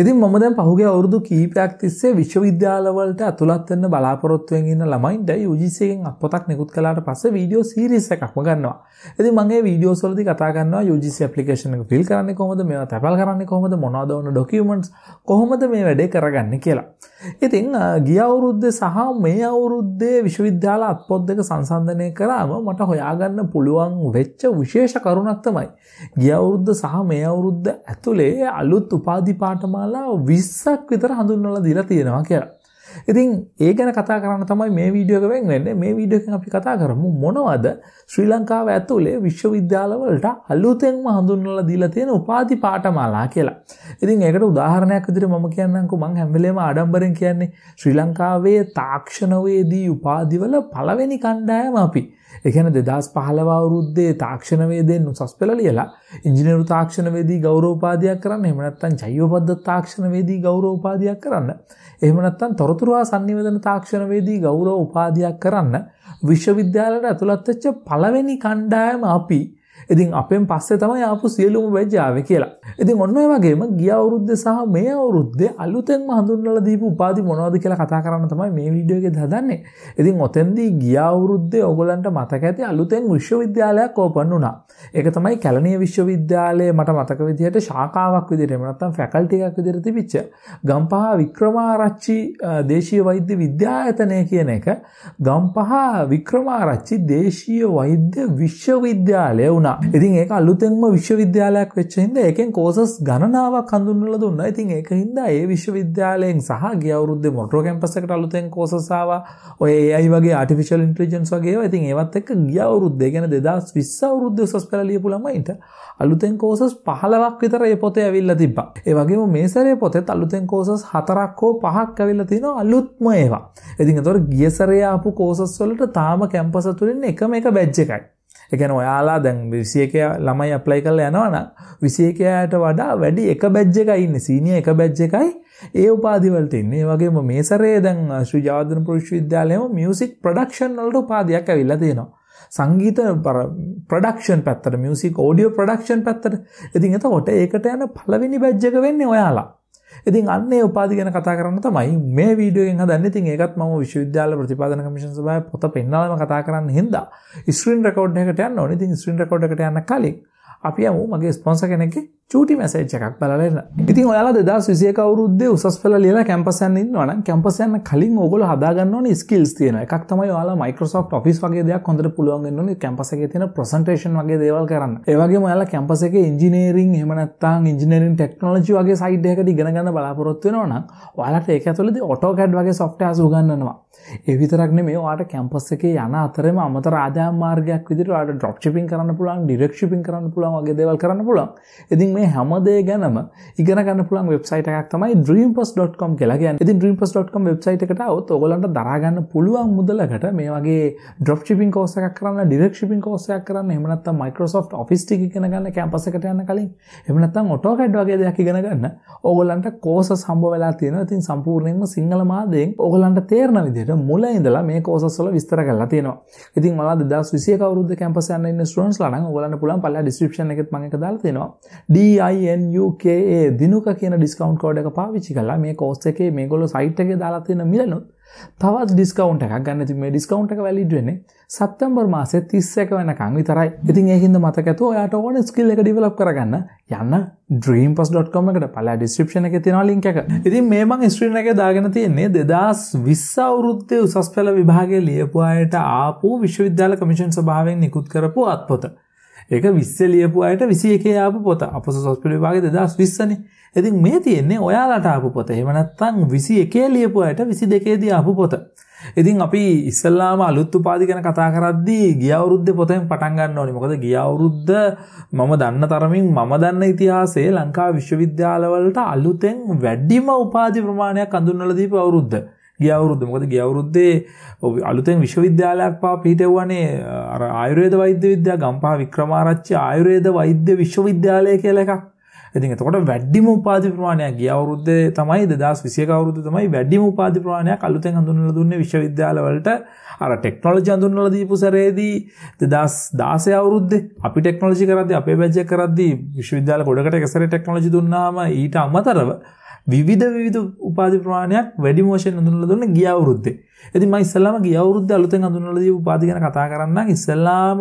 ඉතින් මම දැන් පහුගිය අවුරුදු කීපයක් තිස්සේ විශ්වවිද්‍යාලවලට ඇතුළත් වෙන්න බලාපොරොත්තු වෙමින් ඉන්න ළමයින්ට UGC එකෙන් අත්පොතක් නිකුත් කළාට පස්සේ වීඩියෝ සීරීස් එකක්ම ගන්නවා. ඉතින් මම ඒ වීඩියෝස් වලදී කතා කරනවා UGC application එක ෆිල් කරන්නේ කොහොමද, මේවා තැපල් කරන්නේ කොහොමද, මොනවද වුණ documents කොහොමද මේ වැඩේ කරගන්නේ කියලා. ඉතින් ගිය අවුරුද්දේ සහ මේ අවුරුද්දේ විශ්වවිද්‍යාල අත්පොත් දෙක සංසන්දනය කරාම මට හොයාගන්න පුළුවන් වෙච්ච විශේෂ කරුණක් තමයි. ගිය අවුරුද්ද සහ මේ අවුරුද්ද ඇතුලේ අලුත් උපාධි පාඨමාලා 20ක් විතර හඳුන්වලා දීලා තියෙනවා කියලා. ඉතින් ඒ ගැන කතා කරන්න තමයි මේ වීඩියෝ එක වෙන් වෙන්නේ. මේ වීඩියෝ එකෙන් අපි කතා කරමු මොනවද ශ්‍රී ලංකාව ඇතුලේ විශ්වවිද්‍යාලවලට අලුතෙන්ම හඳුන්වලා දීලා තියෙන උපාධි පාඨමාලා කියලා. ඉතින් ඒකට උදාහරණයක් විදිහට මම කියන්නම්කෝ මම හැම වෙලේම ආඩම්බරෙන් කියන්නේ ශ්‍රී ලංකාවේ තාක්ෂණවේදී උපාධිවල පළවෙනි කණ්ඩායම අපි. ඒ කියන්නේ 2015 අවුරුද්දේ තාක්ෂණ වේදෙන් උසස් පෙළ ලියලා ඉංජිනේරු තාක්ෂණ වේදී ගෞරව උපාධියක් කරන්න. එහෙම නැත්නම් ජෛව පද්ධති තාක්ෂණ වේදී ගෞරව උපාධියක් කරන්න. එහෙම නැත්නම් තොරතුරු හා sannivedana තාක්ෂණ වේදී ගෞරව උපාධියක් කරන්න. විශ්වවිද්‍යාලයට ඇතුළත් වෙච්ච පළවෙනි කණ්ඩායම අපි ඉතින් අපෙන් පස්සේ තමයි ආපු සියලුම වැජ්ජාව කියලා. ඉතින් ඔන්න වගේම ගිය අවුරුද්ද සහ මේ අවුරුද්දේ අලුතෙන්ම හඳුන්වලා දීපු උපාධි මොනවද කියලා කතා කරන්න තමයි මේ වීඩියෝ එකේ හදන්නේ. ඉතින් ඔතෙන්දී ගිය අවුරුද්දේ ඔයගලන්ට මතක ඇති අලුතෙන් විශ්වවිද්‍යාලයක් ඕපන් වුණා. ඒක තමයි කැලණිය විශ්වවිද්‍යාලයේ මට මතක විදිහට ශාඛාවක් විදිහට එහෙම නැත්නම් ෆැකල්ටි එකක් විදිහට තිබිච්ච ගම්පහ වික්‍රමාරච්චි දේශීය වෛද්‍ය විද්‍යායතනය කියන එක ගම්පහ වික්‍රමාරච්චි දේශීය වෛද්‍ය විශ්වවිද්‍යාලය වුණා. ඉතින් ඒක අලුතෙන්ම විශ්වවිද්‍යාලයක් වෙච්ච හින්දා ඒකෙන් කෝසස් ගණනාවක් හඳුන්වලා දුන්නා. ඉතින් ඒක හින්දා ඒ විශ්වවිද්‍යාලයෙන් සහ ගිය අවුරුද්දේ මොට්‍රෝ කැම්පස් එකට අලුතෙන් කෝසස් ආවා. ඔය AI වගේ artificial intelligence වගේ ඒවා. ඉතින් ඒවත් එක්ක ගිය අවුරුද්දේ කියන්නේ 2020 අවුරුද්දේ උසස් පෙළ ලියපු ළමයින්ට අලුතෙන් කෝසස් 15ක් විතර ඒ පොතේ ඇවිල්ලා තිබ්බා. ඒ වගේම මේ සැරේ පොතේත් අලුතෙන් කෝසස් 4ක් හෝ 5ක් ඇවිල්ලා තිනවා අලුත්ම ඒවා. ඉතින් ඒතකොට ගිය සැරේ ආපු කෝසස් වලට තාම කැම්පස් තුලින් එකම එක බැජ් එකයි. එකන ඔයාලා දැන් විසියකය ළමයි අප්ලයි කල යනවන විසියකයට වඩා වැඩි එක බැජ්ජ එකයින්න සීනිය එක බැජ්ජ එකයි ඒ උපාදිවලට ඉන්නේ වගේම මේ සරේ දැන් ශ්‍රී ජාධන පුරුෂ විද්‍යාලයම මියසික් ප්‍රඩක්ෂන් වලට උපාදයක් ඇවිල්ල තියෙනවා සංගීත ප්‍රඩක්ෂන් පැත්තර මියසික් ෝඩියෝ ප්‍රඩක්ෂන් පැත්තර ඉතින් එත හොට ඒකට යන පලවෙනි බැජ්ජක වෙන්නේ ඔයාලා ඉතින් අන්නේ උපාධි ගැන කතා කරන්න තමයි මේ වීඩියෝ එකෙන් හදන්නේ. ඉතින් ඒකත් මම විශ්වවිද්‍යාල ප්‍රතිපාදන කමිෂන් සභාවේ පොත පෙන්වලාම කතා කරන්න හින්දා ස්ක්‍රීන් රෙකෝඩ් එකකට යන්න ඕනේ. ඉතින් ස්ක්‍රීන් රෙකෝඩ් එකට යන්න කලින් අපි යමු මගේ ස්පොන්සර් කෙනෙක්ගේ චූටි මැසේජ් එකක් බලලා එන්න. ඉතින් ඔයාලා 2021 අවුරුද්දේ උසස් පෙළ ලියලා කැම්පස් යන්න ඉන්නවා නම් කැම්පස් යන්න කලින් ඕගොල්ලෝ හදාගන්න ඕනේ ස්කිල්ස් තියෙනවා. එකක් තමයි ඔයාලා Microsoft Office වගේ දෙයක් හොඳට පුළුවන් වෙන්න ඕනේ කැම්පස් එකේ තියෙන ප්‍රසන්ටේෂන් වගේ දේවල් කරන්න. ඒ වගේම ඔයාලා කැම්පස් එකේ ඉංජිනේරින් එහෙම නැත්නම් ඉංජිනේරින් ටෙක්නොලොජි වගේ සයිඩ් එකකට ඉගෙන ගන්න බලාපොරොත්තු වෙනවා නම් ඔයාලට ඒක ඇතුළතදී AutoCAD වගේ softwares උගන්වනවා. ඒ විතරක් නෙමෙයි ඔයාලට කැම්පස් එකේ යන අතරේම අමතර ආදායම් මාර්ගයක් විදිහට ඔයාලට drop shipping කරන්න පුළුවන්, direct shipping කරන්න පුළුවන් වගේ දේවල් කරන්න පුළුවන්. ඉතින් මේ හැමදේ ගැනම ඉගෙන ගන්න පුළුවන් වෙබ්සයිට් එකක් තමයි dreampus.com කියලා කියන්නේ. ඉතින් dreampus.com වෙබ්සයිට් එකට આવොත් ඔයගොල්ලන්ට දරා ගන්න පුළුවන් මුදලකට මේ වගේ drop shipping course එකක් කරන්න, direct shipping course එකක් කරන්න, එහෙම නැත්නම් Microsoft Office ටික ඉගෙන ගන්න කැම්පස් එකට යන්න කලින්, එහෙම නැත්නම් AutoCAD වගේ දෙයක් ඉගෙන ගන්න ඕගොල්ලන්ට courses හම්බ වෙලා තියෙනවා. ඉතින් සම්පූර්ණයෙන්ම සිංහල මාධ්‍යයෙන් ඕගොල්ලන්ට තේරෙන විදිහට මුල ඉඳලා මේ courses වල විස්තර කරලා තියෙනවා. ඉතින් මලා 2020 කවුරුද්ද කැම්පස් යන්න ඉන්න ස්ටුඩන්ට්ස්ලා නම් ඕගොල්ලන්ට පුළුවන් පළලා description එකෙත් මම එක දාලා තියෙනවා. DINUKA දිනුක කියන ඩිස්කවුන්ට් කෝඩ් එක පාවිච්චි කරලා මේ කෝස් එකේ මේගොල්ලෝ සයිට් එකේ දාලා තියෙන මිලනොත් තවත් ඩිස්කවුන්ට් එකක් ගන්න. ඉතින් මේ ඩිස්කවුන්ට් එක වැලිඩ් වෙන්නේ සැප්තැම්බර් මාසේ 31 වෙනකන් විතරයි. ඉතින් ඒ හින්දා මතක ඇතුව ඔයාට ඕන ස්කිල් එක ඩෙවලොප් කරගන්න යන්න dreampass.com එකට පළා description එකේ තියෙනවා link එක. ඉතින් මේ මම screen එකේ දාගෙන තියෙන්නේ 2020 අවුරුද්දේ උසස් පෙළ විභාගයේ ලියපු අයට ආපු විශ්වවිද්‍යාල කොමිෂන් සභාවෙන් නිකුත් කරපු අත්පොත. ඒක 20 ලියපු අයට 21 ආපු පොත. අපොසොස් හොස්පිටල් විභාගේ 2020 නේ. ඉතින් මේ තියෙන්නේ ඔයාලට ආපු පොත. එහෙම නැත්නම් 21 ලියපු අයට 22 දී ආපු පොත. ඉතින් අපි ඉස්සල්ලාම අලුත් උපාධි ගැන කතා කරද්දී ගිය අවුරුද්දේ පොතෙන් පටන් ගන්න ඕනේ. මොකද ගිය අවුරුද්ද මම දන්න තරමින් මම දන්න ඉතිහාසයේ ලංකා විශ්වවිද්‍යාලවලට අලුතෙන් වැඩිම උපාධි ප්‍රමාණයක් අඳුන්වලා දීපු අවුරුද්ද. ගියවුරුද්ද මොකද ගියවුරුද්දේ අලුතෙන් විශ්වවිද්‍යාලයක් පා පිහිටවනේ අර ආයුරේද වෛද්‍ය විද්‍යා ගම්පා වික්‍රමාරච්චි ආයුරේද වෛද්‍ය විශ්වවිද්‍යාලය කියලා එකක්. ඉතින් එතකොට වැඩිම උපාධි ප්‍රමාණයක් ගියවුරුද්දේ තමයි 2021 අවුරුද්දේ තමයි වැඩිම උපාධි ප්‍රමාණයක් අලුතෙන් හඳුන්වලා දුන්නේ විශ්වවිද්‍යාලවලට අර ටෙක්නොලොජි හඳුන්වලා දීපු සැරේදී 2016 අවුරුද්දේ අපි ටෙක්නොලොජි කරද්දී අපේ බැච් එක කරද්දී විශ්වවිද්‍යාල ගොඩකට එක සැරේ ටෙක්නොලොජි දුන්නාම ඊට අමතරව විවිධ විවිධ උපාධි ප්‍රමාණයක් වැඩි මෝෂන් හඳුන්වලා දුන්න ගිය අවුරුද්දේ. ඉතින් මම ඉස්සෙල්ලාම ගිය අවුරුද්දේ අලුතෙන් හඳුන්වලා දීපු උපාධි ගැන කතා කරන්නම්. ඉස්සෙල්ලාම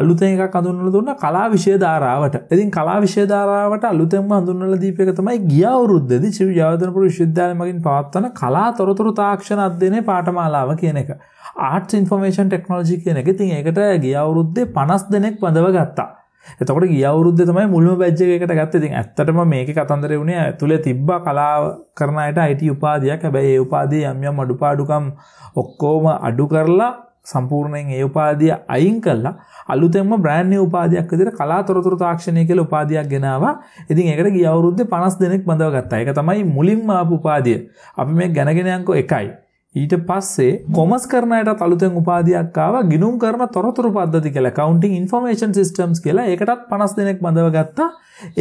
අලුතෙන් එකක් හඳුන්වලා දුන්න කලා විෂය ධාරාවට. ඉතින් කලා විෂය ධාරාවට අලුතෙන්ම හඳුන්වලා දීපු එක තමයි ගිය අවුරුද්දේදී ශ්‍රී ජයවර්ධනපුර විශ්වවිද්‍යාලය මගින් පවත්වන කලා තොරතුරු තාක්ෂණ අධ්‍යයනයේ පාඨමාලාව කියන එක. ආර්ට්ස් ඉන්ෆර්මේෂන් ටෙක්නොලොජි කියන එක. ඉතින් ඒකට ගිය අවුරුද්දේ 50 දෙනෙක් බඳව ගත්තා. එතකොට ගිය අවුරුද්ද තමයි මුල්ම බැජ් එකකට ගත්තේ. ඉතින් ඇත්තටම මේකේ කතන්දරේ උනේ ඇතුලේ තිබ්බා කලාව කරන අයට IT උපාධියක්. හැබැයි ඒ උපාධිය යම් යම් අඩුපාඩුකම් ඔක්කොම අඩු කරලා සම්පූර්ණයෙන් ඒ උපාධිය අයින් කරලා අලුතෙන්ම බ්‍රෑන්ඩ් නිව් උපාධියක් විදිහට කලාතරතුරු තාක්ෂණය කියලා උපාධියක් ගෙනාවා. ඉතින් ඒකට ගිය අවුරුද්දේ 50 දෙනෙක් බඳව ගත්තා. ඒක තමයි මුලින්ම ආපු උපාධිය. අපි මේ ගණගෙන යන්කෝ එකයි. ඊට පස්සේ කොමස් කරනයට අලුතෙන් උපාධයක්කාව ගිනුම් කරන තොරතුරු පද්ධති කියලා කවන්ටින් ඉන්ෆර්මේෂන් සිිටම්ස් කියලා එකටත් පනස් දෙනෙක් බඳවගත්තා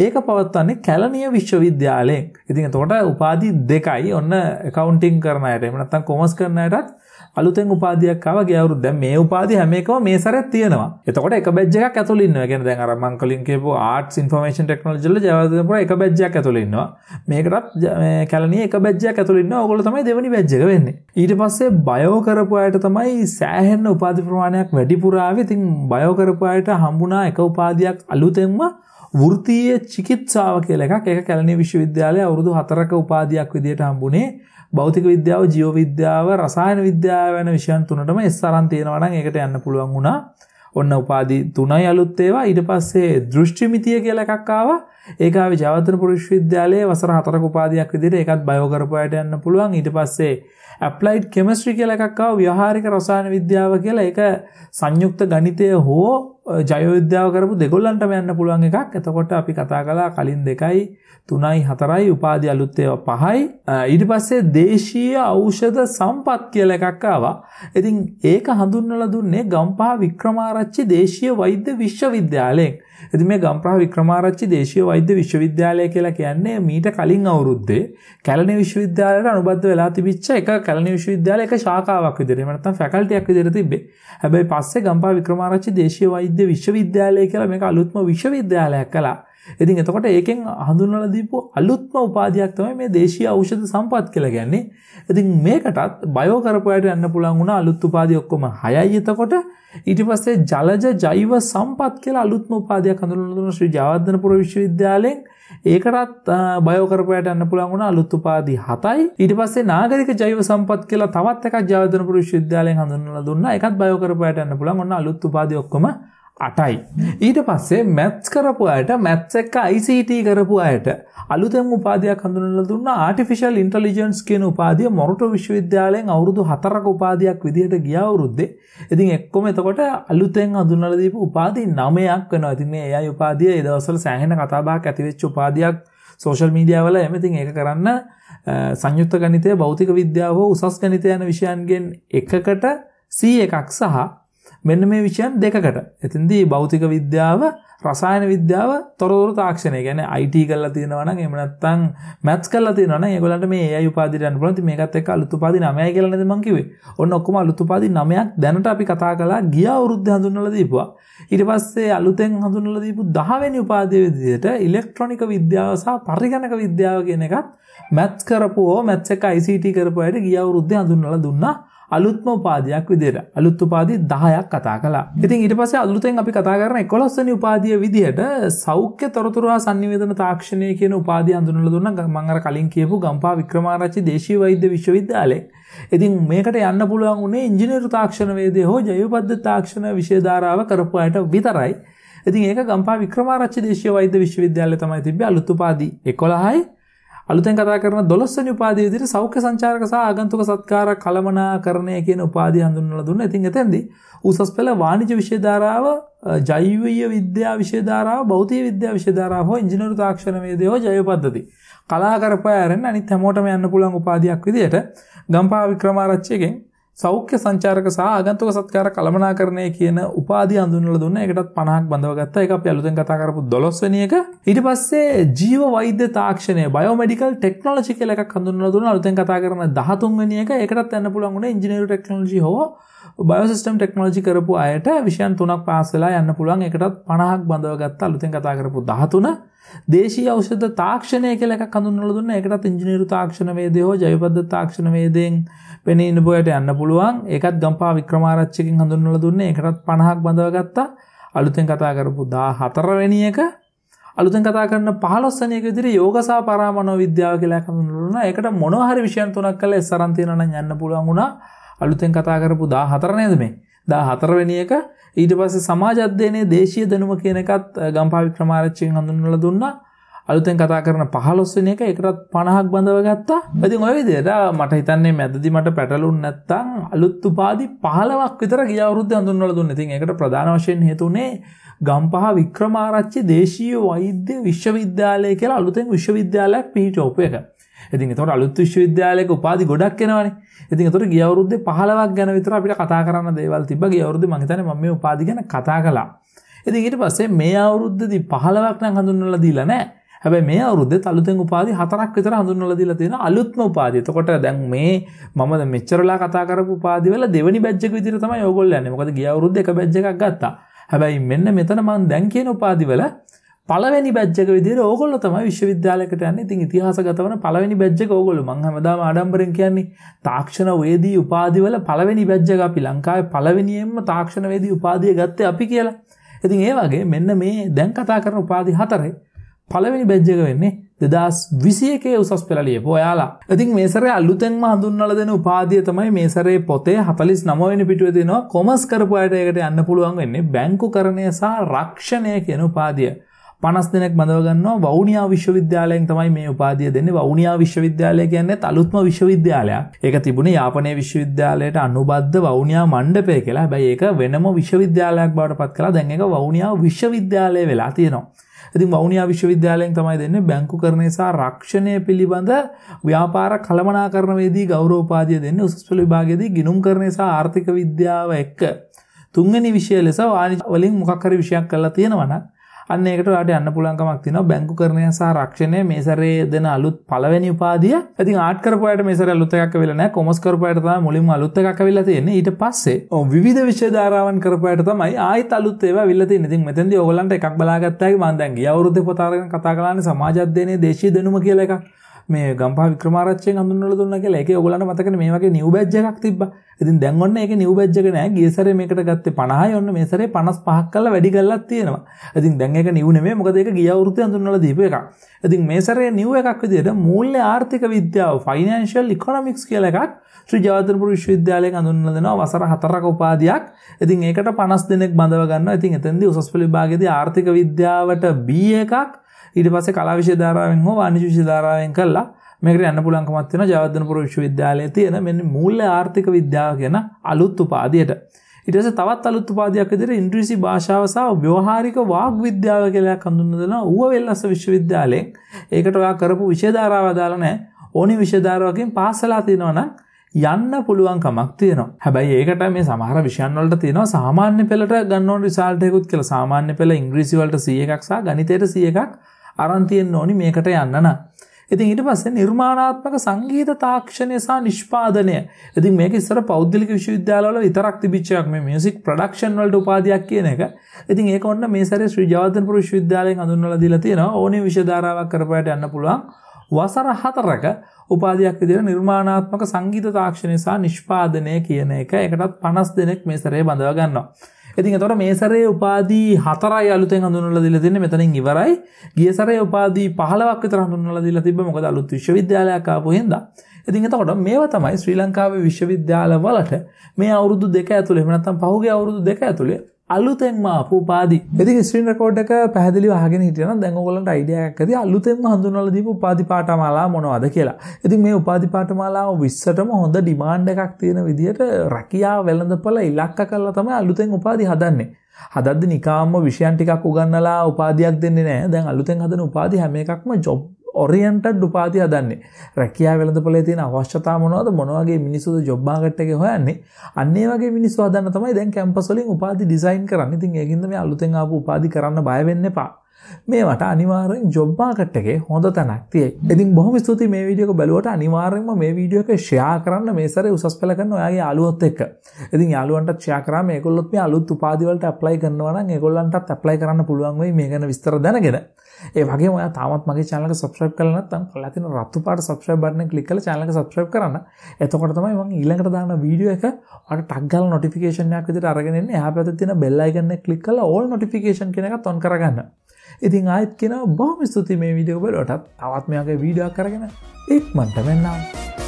ඒක පවත්වන්නේ කැලනිය විශ්වවිද්‍යාලයෙන් ඉතින් තොට උපාදි දෙකයි ඔන්න කවන්ටිං කරනයට එමනත්තන් කොමස් කරනයටත් අලුතෙන් උපාධියක් ආවා ගිය අවුරුද්ද. දැන් මේ උපාධිය හැම එකම මේ සැරේත් තියෙනවා. එතකොට එක බැච් එකක් ඇතුළේ ඉන්නවා. කියන්නේ දැන් අර මං කලින් කියපු Arts Information Technology වල Java පුරා එක බැච් එකක් ඇතුළේ ඉන්නවා. මේකටත් මේ කැලණියේ එක බැච් එකක් ඇතුළේ ඉන්නවා. ඕගොල්ලෝ තමයි දෙවෙනි බැච් එක වෙන්නේ. ඊට පස්සේ බයෝ කරපු අයට තමයි සෑහෙන උපාධි ප්‍රමාණයක් වැඩිපුර ආවේ. ඉතින් බයෝ කරපු අයට හම්බුණා එක උපාධියක් අලුතෙන්ම වෘත්තීය චිකිත්සාව කියලා එකක් ඒක කැලණිය විශ්වවිද්‍යාලයේ අවුරුදු 4ක උපාධියක් විදියට හම්බුනේ භෞතික විද්‍යාව ජීව විද්‍යාව රසායන විද්‍යාව යන විෂයන් තුනටම S අරන් තියෙනවා නම් ඒකට යන්න පුළුවන් වුණා ඔන්න උපාදි තුනයි අලුත් ඒවා ඊට පස්සේ දෘෂ්ටිමිතිය කියලා එකක් ආවා ඒක ආවේ ජයවර්ධනපුර විශ්වවිද්‍යාලයේ වසර 4ක උපාධියක් විදිහට ඒකත් බයෝ කරපුවාට යන්න පුළුවන් ඊට පස්සේ ඇප්ලයිඩ් කෙමිස්ට්‍රි කියලා එකක් ආවා ව්‍යවහාරික රසායන විද්‍යාව කියලා ඒක සංයුක්ත ගණිතය හෝ ජෛව විද්‍යාව කරපු දෙගොල්ලන්ටම යන්න පුළුවන් එකක්. එතකොට අපි කතා කළා කලින් 2යි 3යි 4යි උපාධි අලුත් ඒවා 5යි. ඊට පස්සේ දේශීය ඖෂධ සම්පත් කියලා එකක් ආවා. ඉතින් ඒක හඳුන්වලා දුන්නේ ගම්පහ වික්‍රමාරච්චි දේශීය වෛද්‍ය විශ්වවිද්‍යාලයෙන්. ඇති මේ ගම්ප්‍රහ වික්‍රමාරච්චි දේශය වෛද්‍ය විශ්වවිද්‍යාලය කියලා කියන්නේ මීට කලින් අවුරුද්දේ කැලණි විශ්වවිද්‍යාලයට අනුබද්ධ වෙලා තිබිච්ච එක කැලණි විශ්වවිද්‍යාලය එක ශාඛාවක් විදිහට එහෙම නැත්නම් ෆැකල්ටියක් විදිහට තිබ්බේ. හැබැයි පස්සේ ගම්ප්‍රහ වික්‍රමාරච්චි දේශීය වෛද්‍ය විශ්වවිද්‍යාලය කියලා මේක අලුත්ම විශ්වවිද්‍යාලයක් කළා. ඉතින් එතකොට ඒකෙන් හඳුන්වලා දීපු අලුත්ම උපාධියක් තමයි මේ දේශීය ඖෂධ සම්පත් කියලා කියන්නේ. ඉතින් මේකටත් බයෝ කරපු අයට යන්න පුළුවන් වුණා අලුත් උපාධි ඔක්කොම 6යි එතකොට ඊට පස්සේ ජලජ ජෛව සම්පත් කියලා අලුත්ම උපාධියක් හඳුන්වලා දුන්න ශ්‍රී ජයවර්ධනපුර විශ්වවිද්‍යාලයෙන් ඒකටත් බයෝ කරපයට යන්න පුළුවන් වුණා අලුත් උපාධි 7යි. ඊට පස්සේ නාගරික ජෛව සම්පත් කියලා තවත් එකක් ජයවර්ධනපුර විශ්වවිද්‍යාලයෙන් හඳුන්වලා දුන්නා. ඒකත් බයෝ කරපයට යන්න පුළුවන්. ඔන්න අලුත් උපාධි ඔක්කොම අටයි. ඊට පස්සේ මැත්ස් කරපු අයට මැත්ස් එක්ක ICT කරපු අයට අලුතෙන් උපාධයක් හඳුන්වලා දුන්නා ආටිෆිෂල් ඉන්ටෙලිජන්ස් කියන උපාධිය මොරටු විශ්වවිද්‍යාලයෙන් අවුරුදු 4ක උපාධියක් විදිහට ගිය අවුරුද්දේ. ඉතින් එක්කම එතකොට අලුතෙන් හඳුන්වලා දීපු උපාධි 9ක් වෙනවා. ඉතින් මේ AI උපාධිය ඒ දවස්වල සෑහෙන කතා බහක් ඇති වෙච්ච උපාධියක් සෝෂල් මීඩියා වල එමෙ ඉතින් ඒක කරන්න සංයුක්ත ගණිතය, භෞතික විද්‍යාව හෝ උසස් ගණිතය යන විෂයන්ගෙන් එකකට C එකක් සහ මෙන්න මේ විෂයන් දෙකකට. එතෙන්දී භෞතික විද්‍යාව, රසායන විද්‍යාව තොරතුරු තාක්ෂණය. කියන්නේ IT කරලා තියෙනවා නම් එහෙම නැත්නම් maths කරලා තියෙනවා නම් ඒගොල්ලන්ට මේ AI උපාධියට යන්න පුළුවන්. මේකත් එක්ක අලුත් උපාධි 9යි කියලා නේද මම කිව්වේ. ඔන්න ඔක්කොම අලුත් උපාධි 9ක් දැනට අපි කතා කළා ගිය අවුරුද්දේ හඳුන්වලා දීපුවා. ඊට පස්සේ අලුතෙන් හඳුන්වලා දීපු 10 වෙනි උපාධිය විදිහට ඉලෙක්ට්‍රොනික විද්‍යාව සහ පරිගණක විද්‍යාව කියන එකත් maths කරපුවෝ maths එක ICT කරපුවාට ගිය අවුරුද්දේ හඳුන්වලා දුන්නා. අලුත්ම උපාදයක් විදිර අලුත් උපාදී දහයක් කතා කලා ඉතින් ඉට පස අලුතෙන් අපි කතා කරන කොස්සන උපාදිය විදිහට සෞඛ්‍ය තොරතුරවා සනිවේදන තාක්ෂණය කියන උපාදි අඳුනල දුන්න මංගර කලින් කියපු ගම්පා වික්‍රමාරච්චි දේශී වෛද්‍ය විශ්වවිද්‍යාලය ඉතින් මේකට යන්න පුළුවන් වුණේ ඉංජිනේරු තාක්ෂණවේදය හෝ ජයපද්ධ තාක්ෂණ විශේධාරාව කරපු අයට විතරයි ඉතින් ඒක ගම්පා වික්‍රමාරච්චි දේශීය වෛද්‍ය විශ්වවිද්‍යාලය තමයි තිබ්බේ අලුත් උපාදි 11යි අලුතෙන් කතා කරන 12 වෙනි උපාධිය විදිහට සෞඛ්‍ය සංචාරක සහ ආගන්තුක සත්කාර කළමනාකරණය කියන උපාධිය හඳුන්වලා දුන්නා. ඉතින් එතෙන්දී උසස් පෙළ වාණිජ්‍ය විෂය ධාරාව, ජෛවීය විද්‍යා විෂය ධාරාව, භෞතික විද්‍යා විෂය ධාරාව හෝ ඉංජිනේරු තාක්ෂණ වේදය හෝ ජෛව පද්ධති. කලා කරපය අරන් අනිත් හැමෝටම යන්න පුළුවන් උපාධියක් විදිහට ගම්පා වික්‍රමාරච්චිගෙන් සෞඛ්‍ය සංචාරක සහ ආගන්තුක සත්කාර කළමනාකරණය කියන උපාධිය හඳුන්වලා දුන්න එකටත් 50ක් බඳවගත්තා. ඒක අපි අලුතෙන් කතා කරපු 12 වෙනි එක. ඊට පස්සේ ජීව වෛද්‍ය තාක්ෂණය බයෝමෙඩිකල් ටෙක්නොලොජි කියලා එකක් හඳුන්වලා දුන්න අලුතෙන් කතා කරන 13 වෙනි එක. ඒකටත් යන්න පුළුවන් උනේ ඉංජිනේරු ටෙක්නොලොජි හෝ බයෝසිස්ටම් ටෙක්නොලොජි කරපු අයට විෂයන් තුනක් පාස් වෙලා යන්න පුළුවන්. ඒකටත් 50ක් බඳවගත්තා අලුතෙන් කතා කරපු 13. දේශී ෞෂධ තාක්ෂණය කියලා එකක් හඳුන්වලා දුන්න ඒකටත් ඉංජිනේරු තාක්ෂණවේදයෝ ජෛවපද්ධති තාක්ෂණවේදයෙන් පෙනී ඉන්නබෝයට යන්න පුළුවන් ඒකත් ගම්පා වික්‍රමාරච්චකින් හඳුන්වලා දුන්නේ ඒකටත් 50ක් බඳවගත්තා අලුතෙන් කතා කරපු 14 වෙනි එක අලුතෙන් කතා කරන 15 වෙනි එක විදිහට යෝගසා පරාමනෝ විද්‍යාව කියලා හඳුන්වලා ඒකට මොනවා හරි විෂයන් තුනක් කරලා එස්සරන් තියනවා නම් යන්න පුළුවන් වුණා අලුතෙන් කතා කරපු 14 නේද මේ 14 වෙනි එක ඊට පස්සේ සමාජ අධ්‍යයනයේ දේශීය දැනුම කියන එකත් ගම්පා වික්‍රමාරච්චිගෙන් හඳුන්වලා දුන්නා අලුතෙන් කතා කරන පහලොස්සන එක එකටත් පණහක් බඳව ගත්තා ඇති ඔය විදියට මට හිතන්නේ මැදදි මට පැටලුන් නැත්තං අලුත්තු පාදි පහලවක් විතර ගියවරුද්ධ අඳුන්වල දුන්න ඉතින් එකට ප්‍රධාන වශයෙන් හේතුනේ ගම්පහ වික්‍රමාරච්චි දේශීය වෛද්‍ය විශ්වවිද්‍යාලය කියලා අලුතෙන් විශ්වවිද්‍යාලයක් පිහිටෝප එක ඉතින් තොට අලුත් විශ්වවිද්‍යාලයක උපාදි ගොඩක් කෙනවන ඉතින් තොට ගියවරුද්ධ පහලවක් ගැන විතර අපිට කතා කරන්න දේවල් තිබ ගියවරුදු මහිතන ම උපාදි ගැන කතා කලා ඉතින් ඊට පස්සේ මේ අවුරුද්ධදි පහලවක් නම් හඳුන්වලා දීලා නෑ හැබැ මේ අවුද්ධ අලුතෙන් උපාදි හතරක් විතර හඳුන්වලා දීලා තියෙන අලුත්ම උපාදි. එතකොට දැන් මේ මම මෙච්චරලා කතා කරපු උපාදි වල දෙවෙනි බැච් එක විදිහට තමයි ඕගොල්ලෝ යන්නේ. මොකද ගිය අවුරුද්ද එක බැච් එකක් ගත්තා. හැබැයි මෙන්න මෙතන මම දැන් කියන උපාදි වල පළවෙනි බැජ් එක විදිහට ඕගොල්ලෝ තමයි විශ්වවිද්‍යාලයකට යන්නේ. ඉතින් ඉතිහාසගතවන පළවෙනි බැජ් එක ඕගොල්ලෝ මං හැමදාම ආඩම්බරෙන් කියන්නේ තාක්ෂණ වේදී උපාධි වල පළවෙනි බැජ් එක අපි ලංකාවේ පළවෙනියෙන්ම තාක්ෂණ වේදී උපාධිය ගත්තේ අපි කියලා. ඉතින් ඒ වගේ මෙන්න මේ දැන් කතා කරන උපාධි හතරේ පළවෙනි බැජ්ජක වෙන්නේ දෙදස් විසියකේ උසස් පෙරලියපු ඔයාලා ඉතින් මේසරේ අලුතෙන්ම හඳුන්වල දෙන උපාදිය තමයි මේසරේ පොතේ හතලිස් නමවෙනි පිටුව දෙනවා කොමස් කරපුයට එකට යන්න පුළුවන් වෙන්නේ බැංකු කරණය සහ රක්ෂණය කියන උපාදිය පනස් දෙනෙක් බඳවගන්නවා වෞනියා විශ්වවිද්‍යාලයෙන් තමයි මේ උපාදිය දෙන්නේ වෞනියා විශ්වවිද්‍යාලය කියන්නේ අලුත්ම විශ්වවිද්‍යාලයක් ඒක තිබුණේ යාපනය විශ්වවිද්‍යාලයට අනුබද්ධ වෞනියා මණ්ඩපය කියලා හැබැයි ඒක වෙනම විශ්වවිද්‍යාලයක් බවට පත් කළා දැන් ඒක වෞනියා විශ්වවිද්‍යාලය වෙලා තියෙනවා ඉතින් වවුනියා විශ්වවිද්‍යාලයෙන් තමයි දෙන්නේ බැංකුකරණය සහ රක්ෂණය පිළිබඳ ව්‍යාපාර කළමනාකරණවේදී ගෞරව උපාධිය දෙන්නේ උසස් පෙළ විභාගයේදී ගිණුම්කරණය සහ ආර්ථික විද්‍යාව එක්ක තුන්වෙනි විෂය ලෙස වාණිජ වලින් මොකක් හරි විෂයක් කරලා තියෙනවා නම් අන්න ඒකට ඔයාලට යන්න පුළුවන් කමක් තියෙනවා බැංකු කරණය සහ රක්ෂණය මේ සැරේ දෙන අලුත් පළවෙනි උපාධිය. ඉතින් ආට් කරපුවාට මේ සැරේ අලුත් එකක් අවිලා නැහැ. කොමර්ස් කරපුවාට තමයි මුලින්ම අලුත් එකක් අවිලා තියෙන්නේ. ඊට පස්සේ ඔව් විවිධ විෂය ධාරාවන් කරපුවාට තමයි ආයෙත් අලුත් ඒවා අවිලා තියෙන්නේ. ඉතින් මෙතෙන්දී ඔයගලන්ට එකක් බලාගත්තාගේ මම දැන් ගිය අවුරුද්දේ පොත අරගෙන කතා කළානේ සමාජ අධ්‍යයනයේ දේශීය දැනුම කියලා එකක්. මේ ගම්පා වික්‍රමාරච්චයෙන් හඳුන්වලා දුන්නා කියලා. ඒකේ ඔයගොල්ලන්ට මතකනේ මේ වගේ නිව් බැජ් එකක් තිබ්බා. ඉතින් දැන් ඔන්න ඒකේ නිව් බැජ් එක නෑ. ගිය සැරේ මේකට ගත්තේ 50යි. ඔන්න මේ සැරේ 55ක් කරලා වැඩි කරලා තියෙනවා. ඉතින් දැන් ඒක නිව් නෙමෙයි. මොකද ඒක ගිය අවුරුද්දේ හඳුන්වලා දීපු එකක්. ඉතින් මේ සැරේ නිව් එකක් විදියට මූල්‍ය ආර්ථික විද්‍යාව ෆයිනෑන්ෂල් ඉකොනොමික්ස් කියලා එකක් ශ්‍රී ජයවර්ධනපුර විශ්වවිද්‍යාලයෙන් හඳුන්වලා දෙනවා වසර 4ක උපාධියක්. ඉතින් ඒකට 50 දෙනෙක් බඳව ගන්නවා. ඉතින් එතෙන්දී උසස් පෙළ විභාගයේදී ආර්ථික විද්‍යාවට B එකක් ඊට පස්සේ කලා විෂය ධාරාවෙන් හෝ වාණිජ විෂය ධාරාවෙන් කළා මේකට යන්න පුළුවන්කමක් තියෙනවා ජයවර්ධනපුර විශ්වවිද්‍යාලයේ තියෙන මෙන්න මූල්‍ය ආර්ථික විද්‍යාව කියන අලුත් උපාධියට. ඊට පස්සේ තවත් අලුත් උපාධියක් විදිහට ඉංග්‍රීසි භාෂාව සහ ව්‍යවහාරික වාග් විද්‍යාව කියලා එකක් හඳුන්වලා ඌව වෙල්ලස්ස විශ්වවිද්‍යාලයෙන් ඒකට ඔයා කරපු විෂය ධාරාව දාලා නැහැ. ඕනි විෂය ධාරාවකින් පාස් වෙලා තියෙනවා නම් යන්න පුළුවන් කමක් තියෙනවා. හැබැයි ඒකට මේ සමහර විෂයන් වලට තියෙනවා සාමාන්‍ය පෙළට ගන්න ඕන රිසල්ට් එකකුත් කියලා. සාමාන්‍ය පෙළ ඉංග්‍රීසි වලට 100 එකක් සහ ගණිතයට 100 එකක් අරන් තියෙන්න ඕනි මේකට යන්න නම්. ඉතින් ඊට පස්සේ නිර්මාණාත්මක සංගීත තාක්ෂණය සහ නිෂ්පාදනය. ඉතින් මේක ඉස්සර පෞද්ගලික විශ්වවිද්‍යාලවල විතරක් තිබිච්ච එකක් මේ මියුසික් ප්‍රොඩක්ෂන් වලට උපාධියක් කියන එක. ඉතින් ඒක ඔන්න මේ සැරේ ශ්‍රී ජයවර්ධනපුර විශ්වවිද්‍යාලයෙන් හඳුන්වලා දීලා තියෙනවා. ඕනේ විෂය ධාරාවක් කරපයට යන්න පුළුවන්. වසර 4ක උපාධියක් විදිහට නිර්මාණාත්මක සංගීත තාක්ෂණය සහ නිෂ්පාදනය කියන එක. ඒකටත් 50 දෙනෙක් මේ සැරේ බඳවා ගන්නවා. ඉතින් එතකොට මේ සැරේ උපාදී 4යි අලුතෙන් හඳුන්වලා දීලා තින්නේ මෙතනින් ඉවරයි. ගිය සැරේ උපාදී 15ක් විතර හඳුන්වලා දීලා තිබ්බ මොකද අලුත් විශ්වවිද්‍යාලයක් ආපු හින්දා. ඉතින් එතකොට මේවා තමයි ශ්‍රී ලංකාවේ විශ්වවිද්‍යාලවලට මේ අවුරුදු දෙක ඇතුළේ එහෙම නැත්නම් පහුගිය අවුරුදු දෙක ඇතුළේ අලුතෙන්ම පූපාදි ඉති ස්්‍රීන් රකෝඩ්ඩක පැදිලි හගෙන හිටියන දැඟගොලට අයිඩියයක්කද අලුතෙන්ම හඳුනල දීපු උපාති පාටමලා මොනවද කියලා ඉති මේ උපාති පාටමලාව විස්සටම හොඳ ඩිමාන්්ඩ එකක් තියෙන විදිහට රැකයා වෙළඳපල ඉලක්ක කල්ල තම අලුතෙන් උපාදි හදන්නේ හදද නිකාම විෂයන්ටිකක් උගන්නලා උපාදයක් දෙන්නේ නෑ දැන් අලුතෙන් හදන උපාදි හැම එකක්ම ජොබ් ඔරියන්ටඩ් උපාධිය හදන්නේ. රැකියාව වෙළඳපොලේ තියෙන අවශ්‍යතා මොනවද? මොන වගේ මිනිස්සුද ජොබ් මාකට් එකේ හොයන්නේ? අන්න ඒ වගේ මිනිස්සු හදන්න තමයි දැන් කැම්පස් වලින් උපාධි ඩිසයින් කරන්නේ. ඉතින් ඒකින්ද මේ අලුතෙන් ආපු උපාධි කරන්න බය වෙන්න එපා. මේවට අනිවාර්යෙන් ජොබ් මාකට් එකේ හොඳ තැනක් තියෙයි. ඉතින් බොහොම ස්තුතියි මේ වීඩියෝ එක බැලුවට අනිවාර්යෙන්ම මේ වීඩියෝ එක ෂෙයා කරන්න මේ සැරේ උසස් පෙළ කරන ඔයාගේ යාළුවොත් එක්ක. ඉතින් යාළුවන්ටත් ෂෙයා කරාම ඒගොල්ලොත් මේ අලුත් උපාධි වලට ඇප්ලයි කරනවා නම් ඒගොල්ලන්ටත් ඇප්ලයි කරන්න පුළුවන් වෙයි මේ ගැන විස්තර දැනගෙන. ඒ වගේ ඔයා තාමත් මගේ channel එක subscribe කරලා නැත්නම් කළා තියෙන රතු පාට subscribe button එක click කරලා channel එක subscribe කරන්න. එතකොට තමයි මම ඊළඟට දාන වීඩියෝ එක ඔයාලට ටග් ගාලා notification එකක් විදිහට අරගෙන එන්නේ. එහා පැත්තේ තියෙන bell icon එක click කරලා all notification කියන එකත් on කරගන්න. ඉතින් ආයත් කෙන බොහම ස්තුති මේ විඩියෝ බලටත් තවත් මෙයාගේ වීඩියක් කරගෙන එක් මන්ට මෙන්නම්.